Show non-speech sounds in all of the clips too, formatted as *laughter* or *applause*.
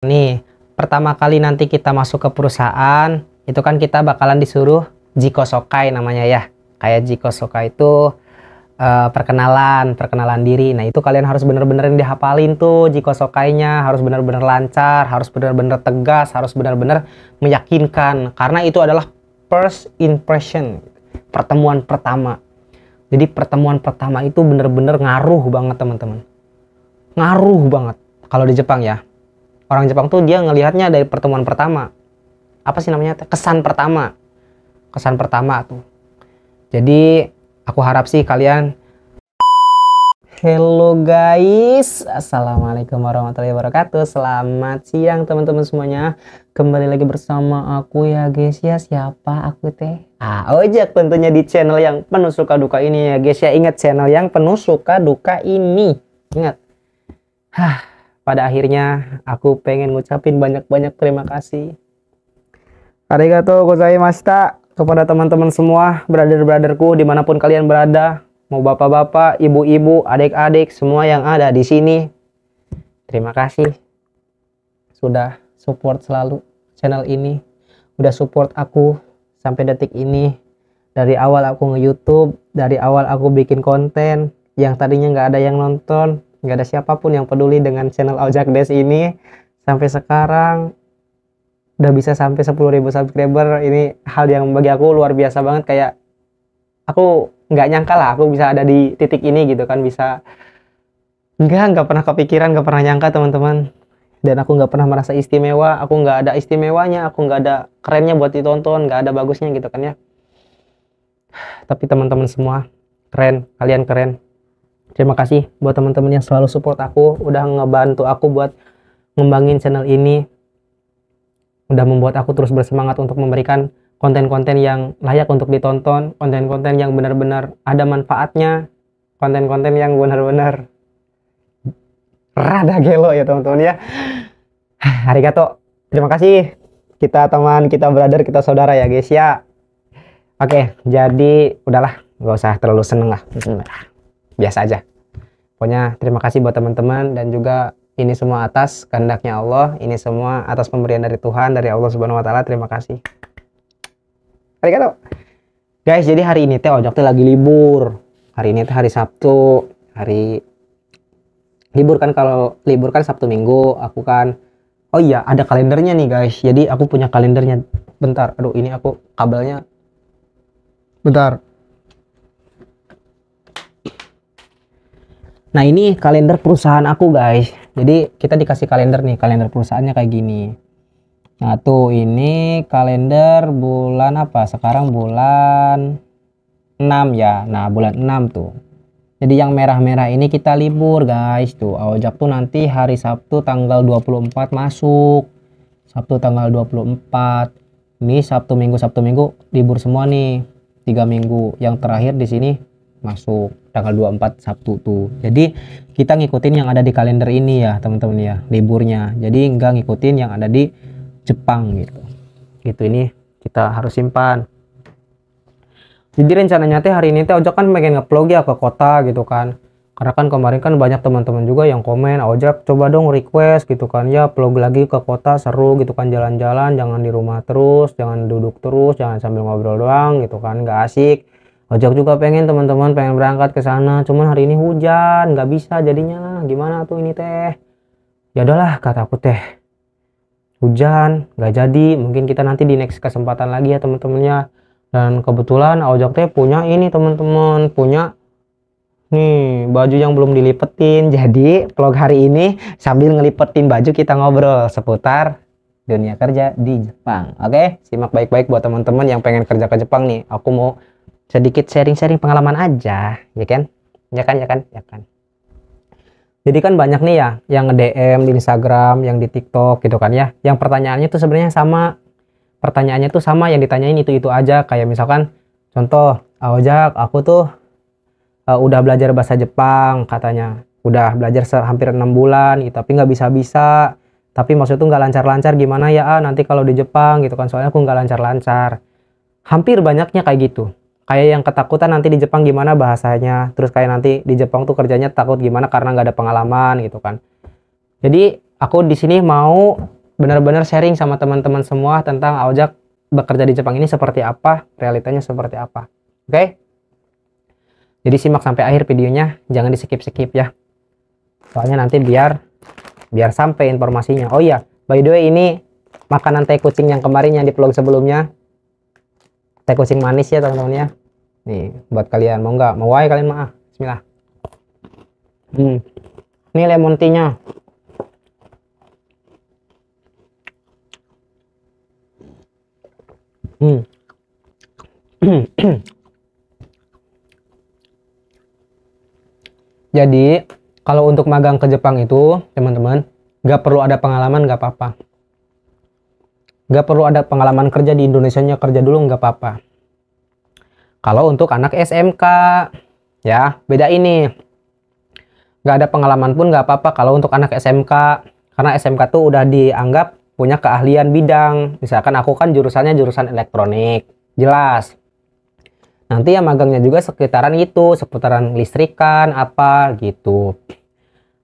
Nih, pertama kali nanti kita masuk ke perusahaan, itu kan kita bakalan disuruh Jiko Sokai namanya ya. Kayak Jiko Sokai itu uh, perkenalan, perkenalan diri. Nah, itu kalian harus bener-bener dihafalin tuh Jiko Sokainya, harus bener-bener lancar, harus bener-bener tegas, harus bener-bener meyakinkan. Karena itu adalah first impression, pertemuan pertama. Jadi pertemuan pertama itu bener-bener ngaruh banget teman-teman. Ngaruh banget kalau di Jepang ya orang Jepang tuh dia ngelihatnya dari pertemuan pertama apa sih namanya kesan pertama kesan pertama tuh jadi aku harap sih kalian Hello guys, Assalamualaikum warahmatullahi wabarakatuh Selamat siang teman-teman semuanya Kembali lagi bersama aku ya guys ya Siapa aku teh? Ah, ojek tentunya di channel yang penuh suka duka ini ya guys ya Ingat channel yang penuh suka duka ini Ingat Hah, pada akhirnya, aku pengen ngucapin banyak-banyak terima kasih. Arigato gozaimashita kepada teman-teman semua, brother-brotherku dimanapun kalian berada, mau bapak-bapak, ibu-ibu, adik-adik, semua yang ada di sini. Terima kasih sudah support selalu channel ini, udah support aku sampai detik ini. Dari awal aku nge-YouTube, dari awal aku bikin konten, yang tadinya nggak ada yang nonton, nggak ada siapapun yang peduli dengan channel Ojak Des ini sampai sekarang udah bisa sampai 10.000 subscriber ini hal yang bagi aku luar biasa banget kayak aku nggak nyangka lah aku bisa ada di titik ini gitu kan bisa nggak nggak pernah kepikiran nggak pernah nyangka teman-teman dan aku nggak pernah merasa istimewa aku nggak ada istimewanya aku nggak ada kerennya buat ditonton nggak ada bagusnya gitu kan ya tapi teman-teman semua keren kalian keren terima kasih buat teman-teman yang selalu support aku udah ngebantu aku buat ngembangin channel ini udah membuat aku terus bersemangat untuk memberikan konten-konten yang layak untuk ditonton konten-konten yang benar-benar ada manfaatnya konten-konten yang benar-benar rada gelo ya teman-teman ya *sighs* arigato terima kasih kita teman kita brother kita saudara ya guys ya oke jadi udahlah nggak usah terlalu seneng lah biasa aja. Pokoknya terima kasih buat teman-teman dan juga ini semua atas kehendaknya Allah, ini semua atas pemberian dari Tuhan, dari Allah Subhanahu wa taala. Terima kasih. Arigato. Guys, jadi hari ini teh ojek teh lagi libur. Hari ini teh hari Sabtu, hari libur kan kalau libur kan Sabtu Minggu, aku kan Oh iya, ada kalendernya nih guys. Jadi aku punya kalendernya. Bentar, aduh ini aku kabelnya. Bentar. Nah ini kalender perusahaan aku guys. Jadi kita dikasih kalender nih, kalender perusahaannya kayak gini. Nah tuh ini kalender bulan apa? Sekarang bulan 6 ya. Nah bulan 6 tuh. Jadi yang merah-merah ini kita libur guys tuh. Ojak tuh nanti hari Sabtu tanggal 24 masuk. Sabtu tanggal 24. Ini Sabtu Minggu Sabtu Minggu libur semua nih. tiga minggu. Yang terakhir di sini masuk tanggal 24 Sabtu tuh. Jadi kita ngikutin yang ada di kalender ini ya teman-teman ya liburnya. Jadi enggak ngikutin yang ada di Jepang gitu. Gitu ini kita harus simpan. Jadi rencananya teh hari ini teh ojek kan pengen ngeplog ya ke kota gitu kan. Karena kan kemarin kan banyak teman-teman juga yang komen, ah, ojek coba dong request gitu kan ya vlog lagi ke kota seru gitu kan jalan-jalan, jangan di rumah terus, jangan duduk terus, jangan sambil ngobrol doang gitu kan nggak asik ojek juga pengen teman-teman pengen berangkat ke sana cuman hari ini hujan nggak bisa jadinya gimana tuh ini teh ya udahlah kataku teh hujan nggak jadi mungkin kita nanti di next kesempatan lagi ya teman-temannya dan kebetulan ojek teh punya ini teman-teman punya nih baju yang belum dilipetin *laughs* jadi vlog hari ini sambil ngelipetin baju kita ngobrol seputar dunia kerja di Jepang oke simak baik-baik buat teman-teman yang pengen kerja ke Jepang nih aku mau sedikit sharing-sharing pengalaman aja ya kan ya kan ya kan ya kan jadi kan banyak nih ya yang DM di Instagram yang di TikTok gitu kan ya yang pertanyaannya tuh sebenarnya sama pertanyaannya tuh sama yang ditanyain itu itu aja kayak misalkan contoh ah, "Ojak, aku tuh uh, udah belajar bahasa Jepang katanya udah belajar hampir enam bulan gitu tapi nggak bisa bisa tapi maksud tuh nggak lancar-lancar gimana ya ah nanti kalau di Jepang gitu kan soalnya aku nggak lancar-lancar hampir banyaknya kayak gitu kayak yang ketakutan nanti di Jepang gimana bahasanya terus kayak nanti di Jepang tuh kerjanya takut gimana karena nggak ada pengalaman gitu kan jadi aku di sini mau benar-benar sharing sama teman-teman semua tentang Aojak bekerja di Jepang ini seperti apa realitanya seperti apa oke okay? jadi simak sampai akhir videonya jangan di skip skip ya soalnya nanti biar biar sampai informasinya oh iya by the way ini makanan teh kucing yang kemarin yang di vlog sebelumnya teh kucing manis ya teman-teman ya nih buat kalian mau nggak mau aja kalian mah ah. Bismillah hmm. ini lemon tea nya hmm. *clears throat* jadi kalau untuk magang ke Jepang itu teman-teman nggak perlu ada pengalaman nggak apa-apa Nggak perlu ada pengalaman kerja di Indonesia kerja dulu nggak apa-apa kalau untuk anak SMK, ya beda ini. Nggak ada pengalaman pun nggak apa-apa kalau untuk anak SMK. Karena SMK tuh udah dianggap punya keahlian bidang. Misalkan aku kan jurusannya jurusan elektronik. Jelas. Nanti ya magangnya juga sekitaran itu, seputaran listrikan, apa gitu.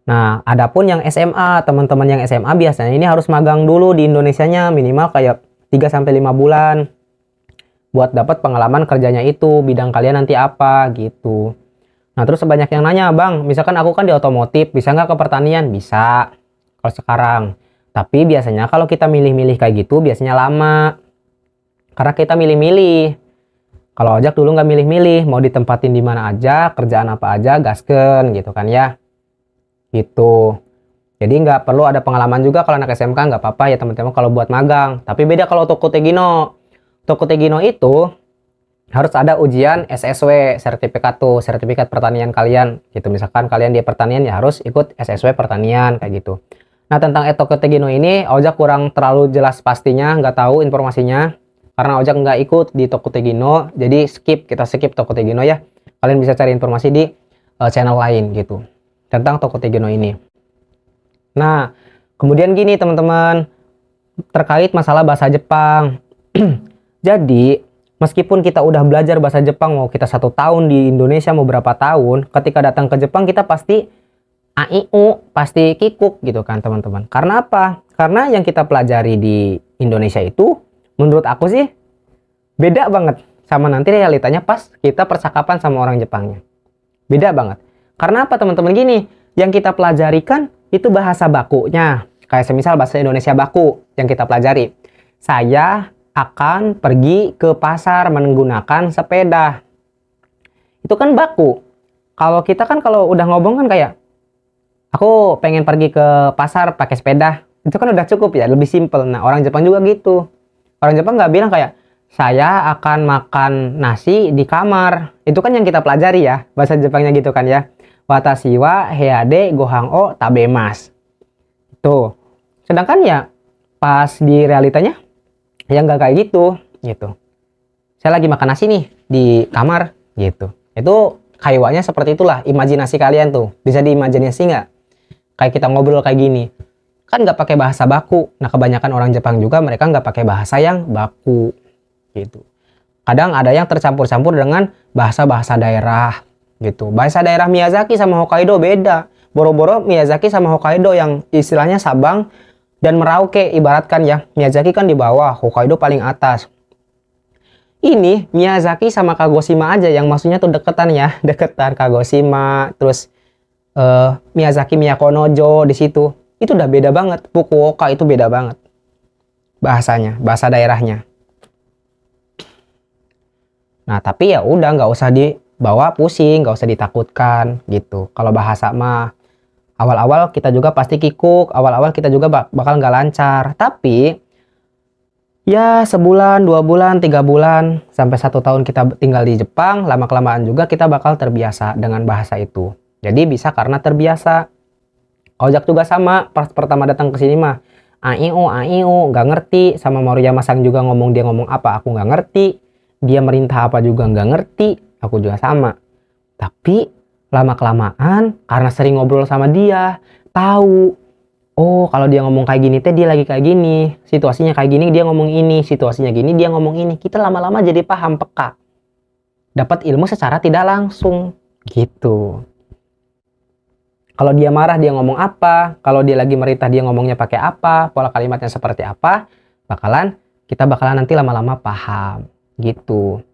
Nah, ada pun yang SMA, teman-teman yang SMA biasanya ini harus magang dulu di Indonesia nya minimal kayak 3 sampai 5 bulan buat dapat pengalaman kerjanya itu, bidang kalian nanti apa gitu. Nah terus sebanyak yang nanya, Bang, misalkan aku kan di otomotif, bisa nggak ke pertanian? Bisa, kalau sekarang. Tapi biasanya kalau kita milih-milih kayak gitu, biasanya lama. Karena kita milih-milih. Kalau ajak dulu nggak milih-milih, mau ditempatin di mana aja, kerjaan apa aja, gasken gitu kan ya. Gitu. Jadi nggak perlu ada pengalaman juga kalau anak SMK nggak apa-apa ya teman-teman kalau buat magang. Tapi beda kalau toko Tegino. Tokutegino itu harus ada ujian SSW sertifikat tuh sertifikat pertanian kalian gitu misalkan kalian di pertanian ya harus ikut SSW pertanian kayak gitu nah tentang etokotegino ini Ojak kurang terlalu jelas pastinya nggak tahu informasinya karena Ojak nggak ikut di Tokutegino jadi skip kita skip Tokutegino ya kalian bisa cari informasi di uh, channel lain gitu tentang Tokutegino ini nah kemudian gini teman-teman terkait masalah bahasa Jepang *clears throat* Jadi, meskipun kita udah belajar bahasa Jepang, mau kita satu tahun di Indonesia, mau berapa tahun, ketika datang ke Jepang kita pasti AIU, pasti kikuk gitu kan teman-teman. Karena apa? Karena yang kita pelajari di Indonesia itu, menurut aku sih, beda banget sama nanti realitanya pas kita percakapan sama orang Jepangnya. Beda banget. Karena apa teman-teman? Gini, yang kita pelajari kan itu bahasa bakunya. Kayak semisal bahasa Indonesia baku yang kita pelajari. Saya akan pergi ke pasar menggunakan sepeda. Itu kan baku. Kalau kita kan kalau udah ngobong kan kayak aku pengen pergi ke pasar pakai sepeda. Itu kan udah cukup ya, lebih simpel. Nah, orang Jepang juga gitu. Orang Jepang nggak bilang kayak saya akan makan nasi di kamar. Itu kan yang kita pelajari ya, bahasa Jepangnya gitu kan ya. Watashi wa heade gohang o tabemas. Tuh. Sedangkan ya pas di realitanya yang nggak kayak gitu gitu saya lagi makan nasi nih di kamar gitu itu kayuannya seperti itulah imajinasi kalian tuh bisa diimajinasi nggak kayak kita ngobrol kayak gini kan nggak pakai bahasa baku nah kebanyakan orang Jepang juga mereka nggak pakai bahasa yang baku gitu kadang ada yang tercampur-campur dengan bahasa-bahasa daerah gitu bahasa daerah Miyazaki sama Hokkaido beda boro-boro Miyazaki sama Hokkaido yang istilahnya Sabang dan Merauke ibaratkan ya, Miyazaki kan di bawah, Hokkaido paling atas. Ini Miyazaki sama Kagoshima aja yang maksudnya tuh deketan ya, *laughs* deketan Kagoshima, terus uh, Miyazaki nojo di situ. Itu udah beda banget, Fukuoka itu beda banget. Bahasanya, bahasa daerahnya. Nah, tapi ya udah nggak usah dibawa pusing, nggak usah ditakutkan gitu. Kalau bahasa mah Awal-awal kita juga pasti kikuk, awal-awal kita juga bakal nggak lancar. Tapi ya sebulan, dua bulan, tiga bulan, sampai satu tahun kita tinggal di Jepang, lama-kelamaan juga kita bakal terbiasa dengan bahasa itu. Jadi bisa karena terbiasa. Ojak juga sama, pas pertama datang ke sini mah, AIU, AIU, nggak ngerti. Sama Moriyama Sang juga ngomong dia ngomong apa, aku nggak ngerti. Dia merintah apa juga nggak ngerti, aku juga sama. Tapi lama-kelamaan karena sering ngobrol sama dia, tahu oh kalau dia ngomong kayak gini teh dia lagi kayak gini situasinya kayak gini dia ngomong ini situasinya gini dia ngomong ini kita lama-lama jadi paham peka dapat ilmu secara tidak langsung gitu kalau dia marah dia ngomong apa kalau dia lagi merintah dia ngomongnya pakai apa pola kalimatnya seperti apa bakalan kita bakalan nanti lama-lama paham gitu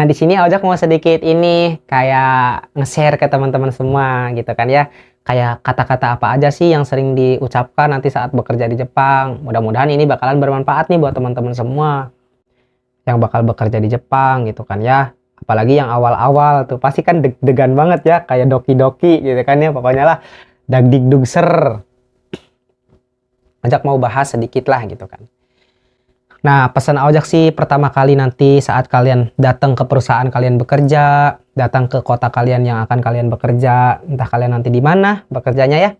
Nah, di sini Ojak mau sedikit ini kayak nge-share ke teman-teman semua gitu kan ya. Kayak kata-kata apa aja sih yang sering diucapkan nanti saat bekerja di Jepang. Mudah-mudahan ini bakalan bermanfaat nih buat teman-teman semua yang bakal bekerja di Jepang gitu kan ya. Apalagi yang awal-awal tuh pasti kan deg-degan banget ya kayak doki-doki gitu kan ya pokoknya lah dagdik dugser. Ojak mau bahas sedikit lah gitu kan. Nah, pesan ojek sih pertama kali nanti saat kalian datang ke perusahaan kalian bekerja, datang ke kota kalian yang akan kalian bekerja, entah kalian nanti di mana bekerjanya ya.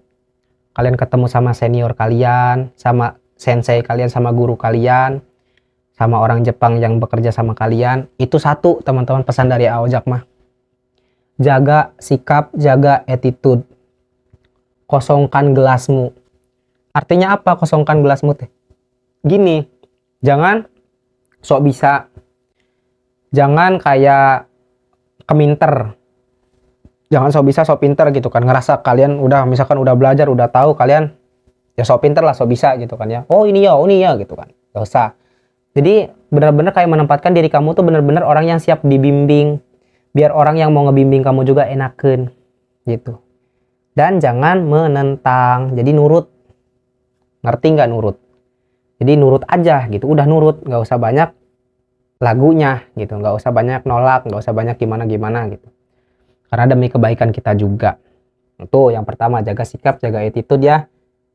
Kalian ketemu sama senior kalian, sama sensei kalian, sama guru kalian, sama orang Jepang yang bekerja sama kalian. Itu satu teman-teman pesan dari ojek mah. Jaga sikap, jaga attitude. Kosongkan gelasmu. Artinya apa kosongkan gelasmu teh? Gini, jangan sok bisa jangan kayak keminter jangan sok bisa sok pinter gitu kan ngerasa kalian udah misalkan udah belajar udah tahu kalian ya sok pinter lah sok bisa gitu kan ya oh ini ya oh ini ya gitu kan gak usah jadi benar-benar kayak menempatkan diri kamu tuh benar-benar orang yang siap dibimbing biar orang yang mau ngebimbing kamu juga enakan gitu dan jangan menentang jadi nurut ngerti nggak nurut jadi nurut aja gitu udah nurut nggak usah banyak lagunya gitu nggak usah banyak nolak nggak usah banyak gimana gimana gitu karena demi kebaikan kita juga itu yang pertama jaga sikap jaga attitude ya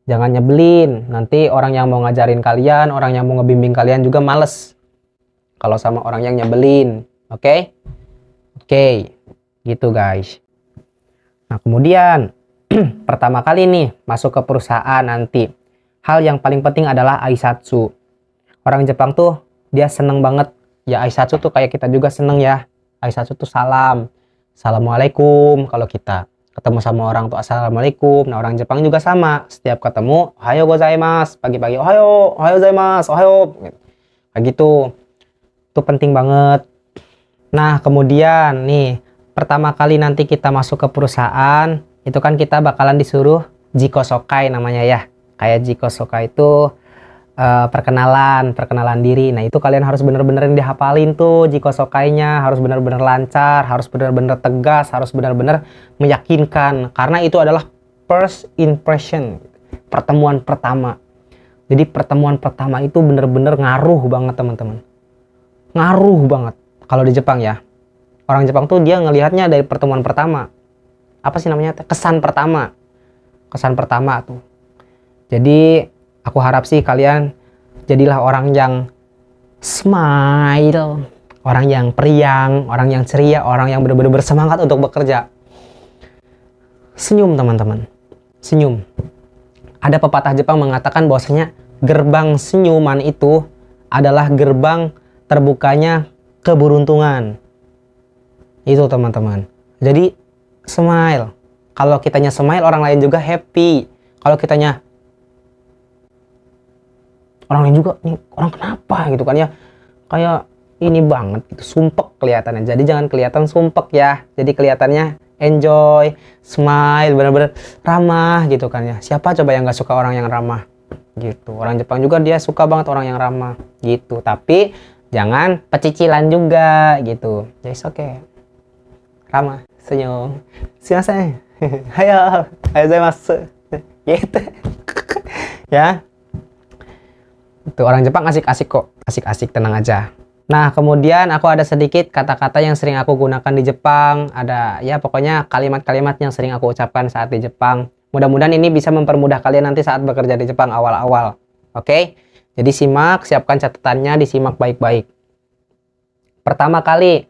jangan nyebelin nanti orang yang mau ngajarin kalian orang yang mau ngebimbing kalian juga males kalau sama orang yang nyebelin oke okay? oke okay. gitu guys nah kemudian *clears throat* pertama kali nih masuk ke perusahaan nanti hal yang paling penting adalah aisatsu. Orang Jepang tuh dia seneng banget ya aisatsu tuh kayak kita juga seneng ya. Aisatsu tuh salam. Assalamualaikum kalau kita ketemu sama orang tuh assalamualaikum. Nah, orang Jepang juga sama. Setiap ketemu, "Ohayo gozaimasu." Pagi-pagi, "Ohayo, ohayo gozaimasu, ohayo." Kayak gitu. Itu penting banget. Nah, kemudian nih, pertama kali nanti kita masuk ke perusahaan, itu kan kita bakalan disuruh jikosokai namanya ya kayak jiko soka itu uh, perkenalan perkenalan diri nah itu kalian harus bener-bener dihafalin tuh sokainya harus bener-bener lancar harus bener-bener tegas harus bener-bener meyakinkan karena itu adalah first impression pertemuan pertama jadi pertemuan pertama itu bener-bener ngaruh banget teman-teman ngaruh banget kalau di Jepang ya orang Jepang tuh dia ngelihatnya dari pertemuan pertama apa sih namanya kesan pertama kesan pertama tuh jadi aku harap sih kalian jadilah orang yang smile, orang yang periang, orang yang ceria, orang yang benar-benar bersemangat untuk bekerja. Senyum teman-teman, senyum. Ada pepatah Jepang mengatakan bahwasanya gerbang senyuman itu adalah gerbang terbukanya keberuntungan. Itu teman-teman. Jadi smile. Kalau kitanya smile orang lain juga happy. Kalau kitanya orang lain juga nih orang kenapa gitu kan ya kayak ini banget gitu sumpek kelihatannya jadi jangan kelihatan sumpek ya jadi kelihatannya enjoy smile bener-bener ramah gitu kan ya siapa coba yang nggak suka orang yang ramah gitu orang Jepang juga dia suka banget orang yang ramah gitu tapi jangan pecicilan juga gitu jadi oke okay. ramah senyum hai, ayo ayo saya masuk gitu ya itu orang Jepang asik-asik kok, asik-asik tenang aja. Nah, kemudian aku ada sedikit kata-kata yang sering aku gunakan di Jepang. Ada ya pokoknya kalimat-kalimat yang sering aku ucapkan saat di Jepang. Mudah-mudahan ini bisa mempermudah kalian nanti saat bekerja di Jepang awal-awal. Oke? Okay? Jadi simak, siapkan catatannya, disimak baik-baik. Pertama kali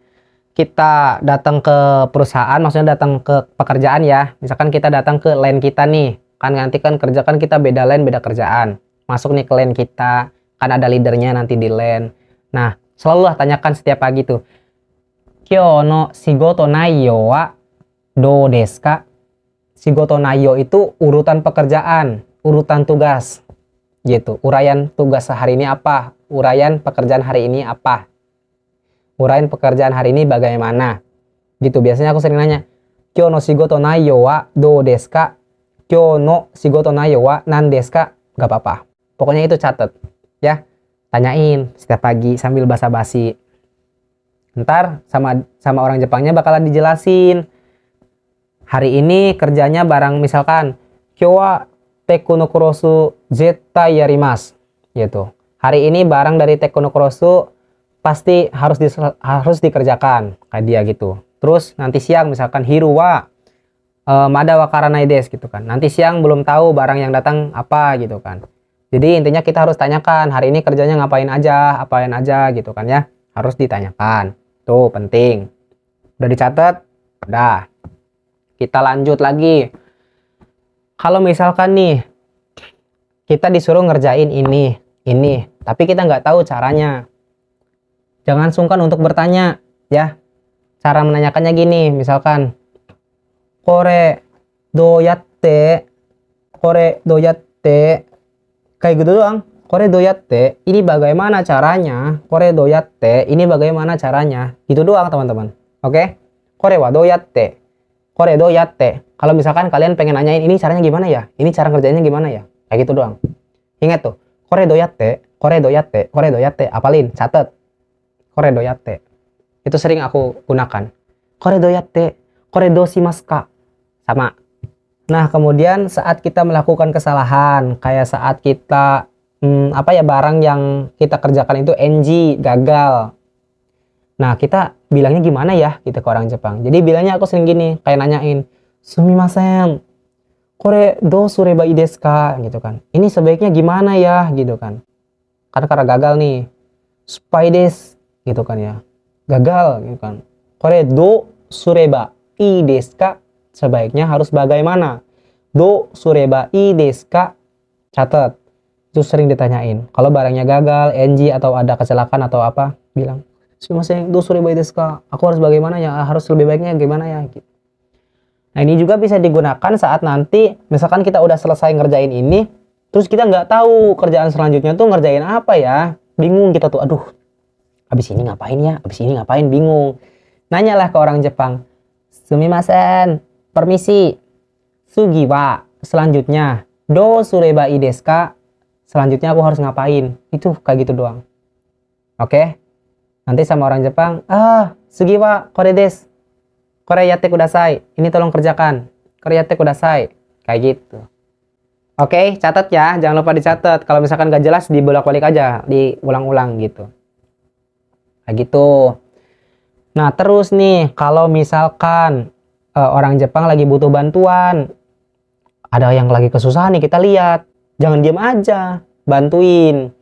kita datang ke perusahaan, maksudnya datang ke pekerjaan ya. Misalkan kita datang ke lain kita nih. Kan nanti kan kerja kan kita beda lain beda kerjaan masuk nih ke lane kita kan ada leadernya nanti di lane nah selalu lah tanyakan setiap pagi tuh Kyo no Shigoto naiyo wa do deska Shigoto naiyo itu urutan pekerjaan urutan tugas gitu Urayan tugas sehari ini apa Urayan pekerjaan hari ini apa Urayan pekerjaan hari ini bagaimana gitu biasanya aku sering nanya kyo no shigoto nayo wa do desu ka kyo no shigoto nayo wa nan desu gak apa-apa Pokoknya itu catet ya. Tanyain setiap pagi sambil basa-basi. Ntar sama sama orang Jepangnya bakalan dijelasin. Hari ini kerjanya barang misalkan Kyowa Tekunokurosu Zeta Yarimas gitu. Hari ini barang dari Tekunokurosu pasti harus di, harus dikerjakan kayak dia gitu. Terus nanti siang misalkan Hiruwa uh, eh, Mada gitu kan. Nanti siang belum tahu barang yang datang apa gitu kan. Jadi intinya kita harus tanyakan hari ini kerjanya ngapain aja, apain aja gitu kan ya. Harus ditanyakan. Tuh penting. Udah dicatat? Udah. Kita lanjut lagi. Kalau misalkan nih kita disuruh ngerjain ini, ini, tapi kita nggak tahu caranya. Jangan sungkan untuk bertanya, ya. Cara menanyakannya gini, misalkan, kore doyatte, kore doyatte kayak gitu doang kore doyate ini bagaimana caranya kore doyate ini bagaimana caranya gitu doang teman-teman oke okay? kore wa doyate kore doyate kalau misalkan kalian pengen nanyain ini caranya gimana ya ini cara kerjanya gimana ya kayak gitu doang ingat tuh kore doyate kore doyate kore doyate apalin Catet. kore doyate itu sering aku gunakan kore doyate kore dosimasu ka sama Nah, kemudian saat kita melakukan kesalahan, kayak saat kita hmm, apa ya barang yang kita kerjakan itu NG, gagal. Nah, kita bilangnya gimana ya kita gitu, ke orang Jepang. Jadi bilangnya aku sering gini, kayak nanyain, "Sumimasen, kore do sureba desu ka?" gitu kan. Ini sebaiknya gimana ya gitu kan. Karena karena gagal nih. Spy des gitu kan ya. Gagal gitu kan. Kore do sureba i desu ka? sebaiknya harus bagaimana? Do sureba i deska catat. Itu sering ditanyain. Kalau barangnya gagal, NG atau ada kecelakaan atau apa, bilang. Mas do sureba i deska, aku harus bagaimana ya? Harus lebih baiknya gimana ya? Gitu. Nah ini juga bisa digunakan saat nanti misalkan kita udah selesai ngerjain ini, terus kita nggak tahu kerjaan selanjutnya tuh ngerjain apa ya? Bingung kita tuh, aduh abis ini ngapain ya, abis ini ngapain, bingung. Nanyalah ke orang Jepang, Sumimasen, Permisi. Sugiwa. Selanjutnya. Do sureba ideska. Selanjutnya aku harus ngapain? Itu kayak gitu doang. Oke. Nanti sama orang Jepang. Ah, Sugiwa koredes. yate kudasai. Ini tolong kerjakan. yate kudasai. Kayak gitu. Oke, catat ya. Jangan lupa dicatat. Kalau misalkan gak jelas, dibolak-balik aja. Diulang-ulang gitu. Kayak gitu. Nah, terus nih, kalau misalkan Eh, orang Jepang lagi butuh bantuan. Ada yang lagi kesusahan nih kita lihat. Jangan diam aja, bantuin.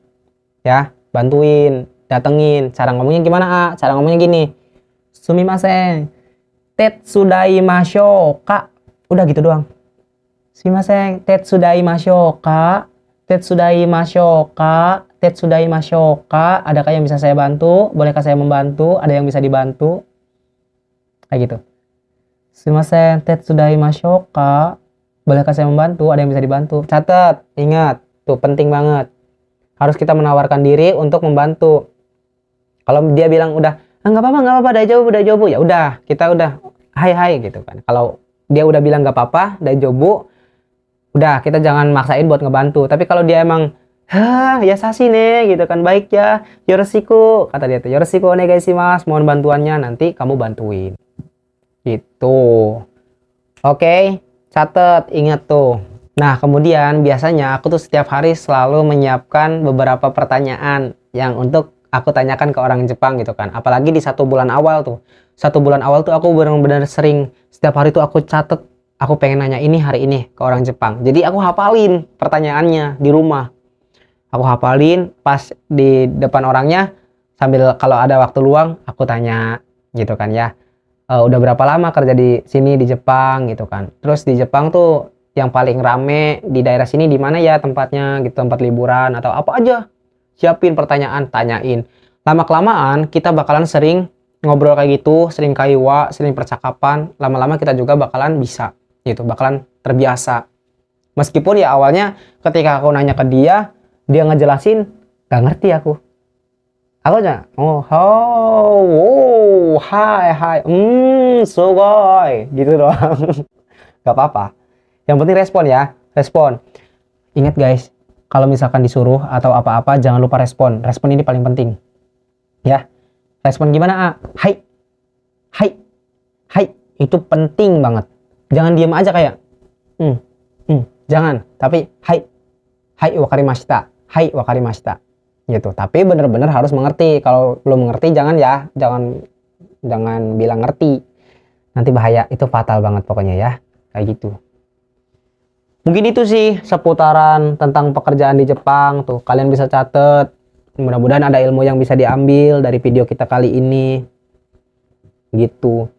Ya, bantuin, datengin. Cara ngomongnya gimana, A? Cara ngomongnya gini. Sumimasen. Tetsudai masyo, Kak. Udah gitu doang. Sumimasen, tetsudai masyo, Kak. Tetsudai masyo, Kak. Tetsudai masyo, Kak. Adakah yang bisa saya bantu? Bolehkah saya membantu? Ada yang bisa dibantu? Kayak gitu tet tetsudai mashoka. Bolehkah saya membantu? Ada yang bisa dibantu? Catat, ingat. Tuh penting banget. Harus kita menawarkan diri untuk membantu. Kalau dia bilang udah, ah, nggak apa-apa, nggak apa-apa, udah jawab, udah jawab, ya udah, kita udah, hai hai gitu kan. Kalau dia udah bilang nggak apa-apa, udah jawab, udah kita jangan maksain buat ngebantu. Tapi kalau dia emang Hah, ya sasi nih gitu kan baik ya yoresiko, kata dia tuh sih mas, mohon bantuannya nanti kamu bantuin gitu oke catet ingat tuh nah kemudian biasanya aku tuh setiap hari selalu menyiapkan beberapa pertanyaan yang untuk aku tanyakan ke orang Jepang gitu kan apalagi di satu bulan awal tuh satu bulan awal tuh aku benar-benar sering setiap hari tuh aku catet aku pengen nanya ini hari ini ke orang Jepang jadi aku hafalin pertanyaannya di rumah aku hafalin pas di depan orangnya sambil kalau ada waktu luang aku tanya gitu kan ya uh, udah berapa lama kerja di sini di Jepang gitu kan. Terus di Jepang tuh yang paling rame di daerah sini di mana ya tempatnya gitu, tempat liburan atau apa aja. Siapin pertanyaan, tanyain. Lama-kelamaan kita bakalan sering ngobrol kayak gitu, sering kaiwa, sering percakapan, lama-lama kita juga bakalan bisa gitu, bakalan terbiasa. Meskipun ya awalnya ketika aku nanya ke dia, dia ngejelasin, gak ngerti aku Aku aja, oh, oh, oh, hai, hai, hmm, sugoi, gitu doang. Gak apa-apa. Yang penting respon ya, respon. Ingat guys, kalau misalkan disuruh atau apa-apa, jangan lupa respon. Respon ini paling penting. Ya, respon gimana, A? Hai, hai, hai, itu penting banget. Jangan diem aja kayak, hmm, hmm, jangan. Tapi, hai, hai, wakarimashita, hai, wakarimashita gitu tapi bener-bener harus mengerti kalau belum mengerti jangan ya jangan jangan bilang ngerti nanti bahaya itu fatal banget pokoknya ya kayak gitu mungkin itu sih seputaran tentang pekerjaan di Jepang tuh kalian bisa catet mudah-mudahan ada ilmu yang bisa diambil dari video kita kali ini gitu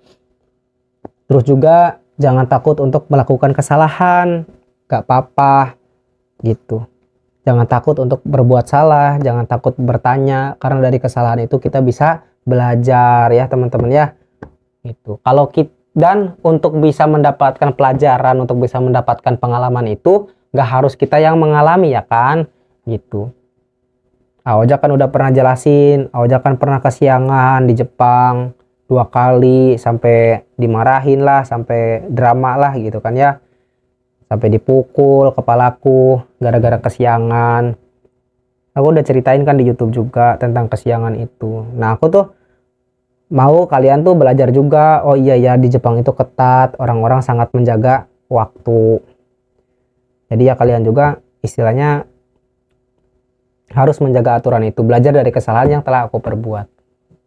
terus juga jangan takut untuk melakukan kesalahan gak apa-apa gitu Jangan takut untuk berbuat salah, jangan takut bertanya karena dari kesalahan itu kita bisa belajar ya teman-teman ya. Itu. Kalau kita dan untuk bisa mendapatkan pelajaran, untuk bisa mendapatkan pengalaman itu nggak harus kita yang mengalami ya kan? Gitu. Aoja kan udah pernah jelasin, Aoja kan pernah kesiangan di Jepang dua kali sampai dimarahin lah, sampai drama lah gitu kan ya sampai dipukul kepalaku gara-gara kesiangan aku udah ceritain kan di YouTube juga tentang kesiangan itu nah aku tuh mau kalian tuh belajar juga oh iya ya di Jepang itu ketat orang-orang sangat menjaga waktu jadi ya kalian juga istilahnya harus menjaga aturan itu belajar dari kesalahan yang telah aku perbuat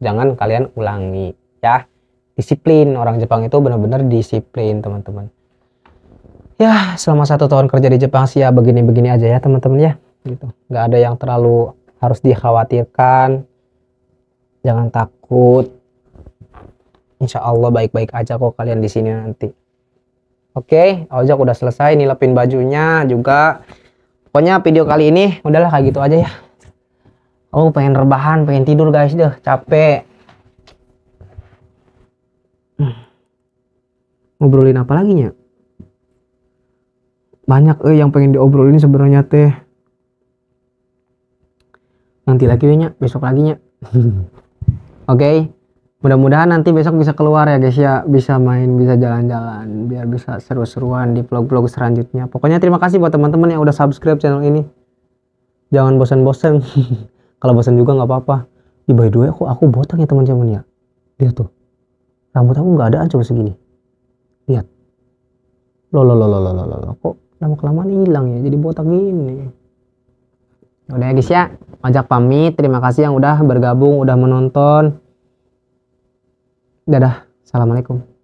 jangan kalian ulangi ya disiplin orang Jepang itu benar-benar disiplin teman-teman ya selama satu tahun kerja di Jepang sih ya begini-begini aja ya teman-teman ya gitu nggak ada yang terlalu harus dikhawatirkan jangan takut Insya Allah baik-baik aja kok kalian di sini nanti oke okay, ojek udah selesai nilapin bajunya juga pokoknya video kali ini udahlah kayak gitu aja ya Oh pengen rebahan pengen tidur guys deh capek hmm. ngobrolin apa lagi ya banyak eh yang pengen diobrolin sebenarnya teh nanti lagi ya besok lagi ya *laughs* oke okay. mudah-mudahan nanti besok bisa keluar ya guys ya bisa main bisa jalan-jalan biar bisa seru-seruan di vlog-vlog selanjutnya pokoknya terima kasih buat teman-teman yang udah subscribe channel ini jangan bosan-bosan *laughs* kalau bosan juga nggak apa-apa di by the way aku aku botak ya teman-teman ya lihat tuh rambut aku nggak ada ah, cuma segini lihat lo lo lo lo lo lo kok lama kelamaan hilang ya jadi botak gini udah ya guys ya ajak pamit terima kasih yang udah bergabung udah menonton dadah assalamualaikum